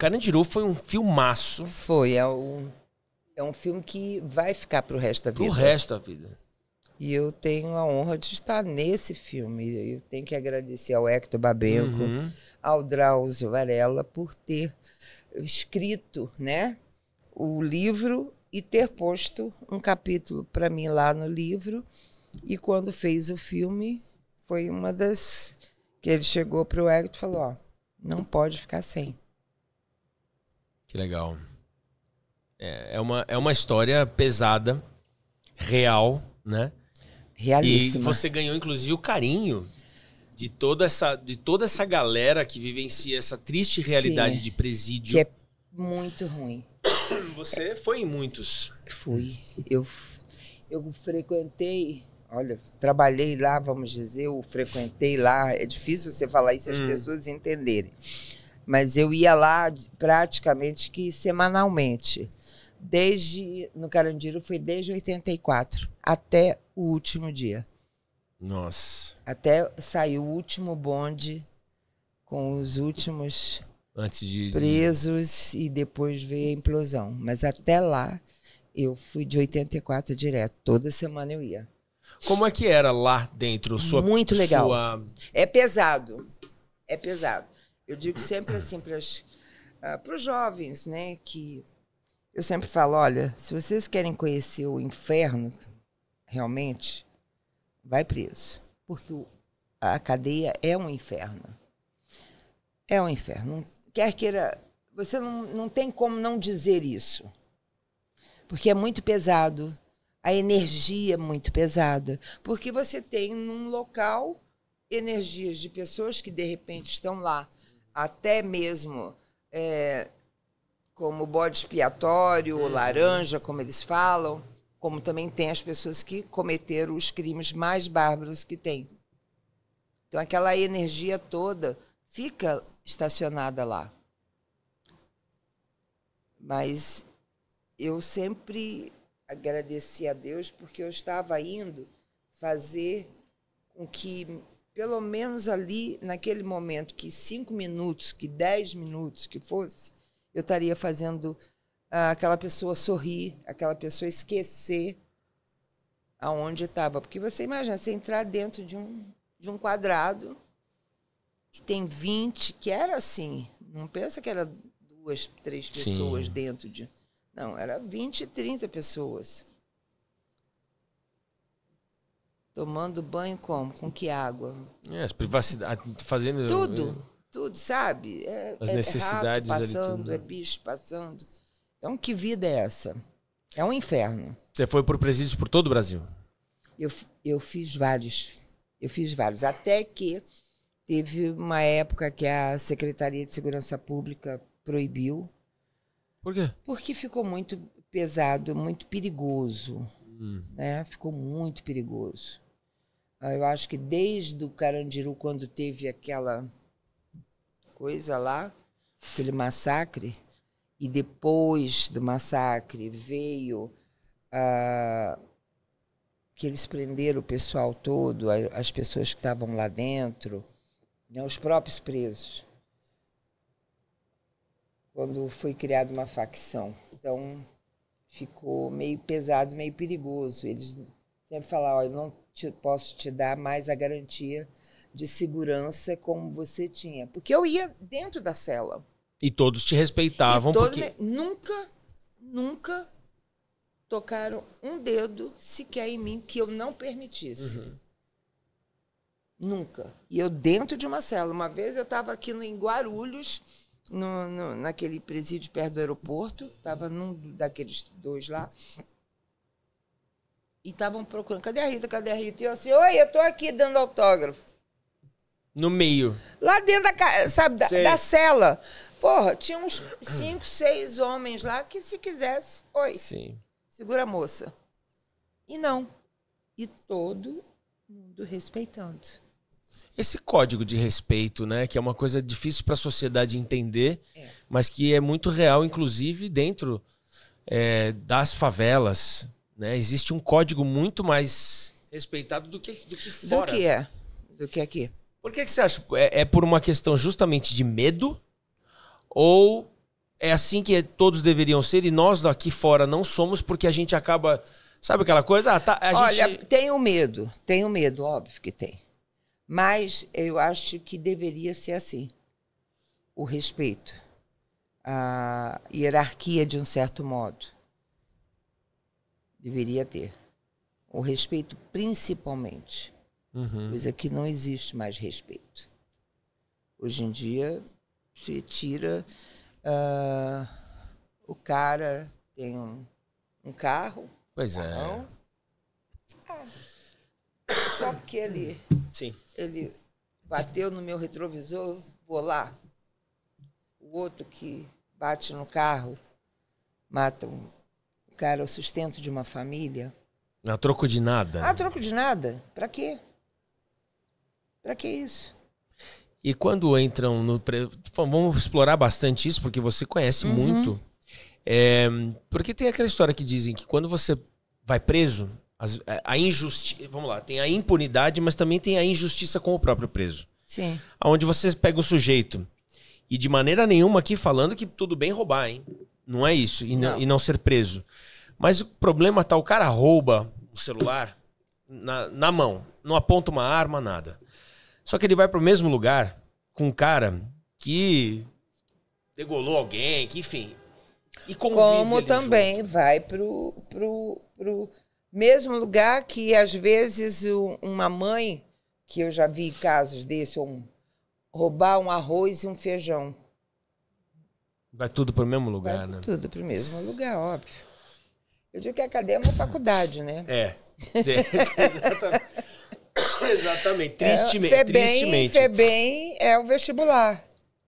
Carandiru foi um filmaço. Foi, é um, é um filme que vai ficar pro resto da vida. Pro resto da vida. E eu tenho a honra de estar nesse filme. Eu tenho que agradecer ao Hector Babenco, uhum. ao Drauzio Varela, por ter escrito né, o livro e ter posto um capítulo para mim lá no livro. E quando fez o filme, foi uma das que ele chegou para o Hector e falou: Ó, não pode ficar sem. Que legal. É, é, uma, é uma história pesada, real, né? Realíssima. E você ganhou, inclusive, o carinho de toda essa, de toda essa galera que vivencia essa triste realidade Sim, de presídio. Que é muito ruim. Você é, foi em muitos. Fui. Eu, eu frequentei olha, trabalhei lá, vamos dizer, eu frequentei lá. É difícil você falar isso e as hum. pessoas entenderem mas eu ia lá praticamente que semanalmente. Desde no Carandiru foi desde 84 até o último dia. Nossa. Até saiu o último bonde com os últimos antes de presos e depois veio a implosão, mas até lá eu fui de 84 direto, toda semana eu ia. Como é que era lá dentro? Sua, Muito legal. Sua... É pesado. É pesado. Eu digo uhum. sempre assim uhum. para uh, ah, os jovens, né? Que eu sempre falo, olha, se vocês querem conhecer o inferno, realmente, vai preso. Porque o, a cadeia é um inferno. É um inferno. Quer queira. Você não, não tem como não dizer isso. Porque é muito pesado. A energia é muito pesada. Porque você tem num local energias de pessoas que de repente estão lá até mesmo é, como bode expiatório, uhum. ou laranja, como eles falam, como também tem as pessoas que cometeram os crimes mais bárbaros que tem. Então aquela energia toda fica estacionada lá. Mas eu sempre agradeci a Deus porque eu estava indo fazer com que pelo menos ali, naquele momento, que cinco minutos, que dez minutos que fosse, eu estaria fazendo ah, aquela pessoa sorrir, aquela pessoa esquecer aonde estava. Porque você imagina, você entrar dentro de um, de um quadrado que tem 20, que era assim, não pensa que era duas, três pessoas Sim. dentro de. Não, era 20, 30 pessoas. Tomando banho como? Com que água? É, as privacidades, fazendo... Tudo, é, tudo, sabe? É, as é necessidades rato passando, é bicho passando. Então, que vida é essa? É um inferno. Você foi por presídios por todo o Brasil? Eu, eu fiz vários. Eu fiz vários. Até que teve uma época que a Secretaria de Segurança Pública proibiu. Por quê? Porque ficou muito pesado, muito perigoso. Hum. Né? Ficou muito perigoso. Ah, eu acho que desde o Carandiru, quando teve aquela coisa lá, aquele massacre, e depois do massacre veio ah, que eles prenderam o pessoal todo, as pessoas que estavam lá dentro, né, os próprios presos. Quando foi criada uma facção. Então, ficou meio pesado, meio perigoso. Eles sempre falaram, olha, não te, posso te dar mais a garantia de segurança como você tinha. Porque eu ia dentro da cela. E todos te respeitavam. Todos porque... Me... Nunca, nunca tocaram um dedo sequer em mim que eu não permitisse. Uhum. Nunca. E eu dentro de uma cela. Uma vez eu estava aqui em Guarulhos no, no, naquele presídio perto do aeroporto, estava num daqueles dois lá. E estavam procurando, cadê a Rita? Cadê a Rita? E eu assim, oi, eu tô aqui dando autógrafo. No meio. Lá dentro da, sabe, da, da cela. Porra, tinha uns cinco, seis homens lá que se quisesse, oi. Sim. Segura a moça. E não. E todo mundo respeitando. Esse código de respeito, né, que é uma coisa difícil para a sociedade entender, é. mas que é muito real, inclusive dentro é, das favelas, né? Existe um código muito mais respeitado do que do que fora. Do que é, do que aqui. Por que, que você acha? É, é por uma questão justamente de medo ou é assim que todos deveriam ser e nós aqui fora não somos porque a gente acaba Sabe aquela coisa? Ah, tá, a Olha, gente... tenho medo, tenho medo, óbvio que tem. Mas eu acho que deveria ser assim: o respeito, a hierarquia de um certo modo. Deveria ter. O respeito, principalmente. Uhum. Coisa que não existe mais respeito. Hoje em dia, se tira. Uh, o cara tem um, um carro. Pois é. ah, só porque ele é Sim. Ele bateu no meu retrovisor, vou lá. O outro que bate no carro, mata um o cara, o sustento de uma família. A troco de nada. A troco de nada? Para quê? Para que isso? E quando entram no. Vamos explorar bastante isso, porque você conhece uhum. muito. É, porque tem aquela história que dizem que quando você vai preso, as, é, a injustiça. Vamos lá, tem a impunidade, mas também tem a injustiça com o próprio preso. Sim. Onde você pega o sujeito. E de maneira nenhuma aqui falando que tudo bem roubar, hein? Não é isso. E não, e não ser preso. Mas o problema tá: o cara rouba o celular na, na mão. Não aponta uma arma, nada. Só que ele vai pro mesmo lugar com um cara que degolou alguém, que enfim. E Como também junto. vai pro, pro, pro mesmo lugar que, às vezes, uma mãe, que eu já vi casos desse, um, roubar um arroz e um feijão. Vai tudo para o mesmo lugar, Vai né? Tudo para o mesmo lugar, óbvio. Eu digo que a cadeia é uma faculdade, né? É. é exatamente. Tristemente. É, Febem, tristemente. bem é o vestibular.